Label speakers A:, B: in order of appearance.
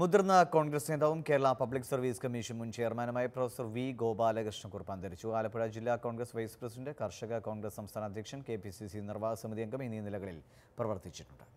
A: മുതിർന്ന കോൺഗ്രസ് നേതാവും Kerala public service commission മുൻ ചെയർമാനുമായ പ്രൊഫസർ വി ഗോപാലകൃഷ്ണക്കുറുപ്പ് അന്തരിച്ചു ആലപ്പുഴ ജില്ലാ കോൺഗ്രസ് വൈസ് പ്രസിഡന്റ് കർഷക കോൺഗ്രസ് സംസ്ഥാന അധ്യക്ഷൻ കെ പി സി സി നിർവാഹക സമിതി അംഗം എന്നീ നിലകളിൽ പ്രവർത്തിച്ചിട്ടുണ്ട്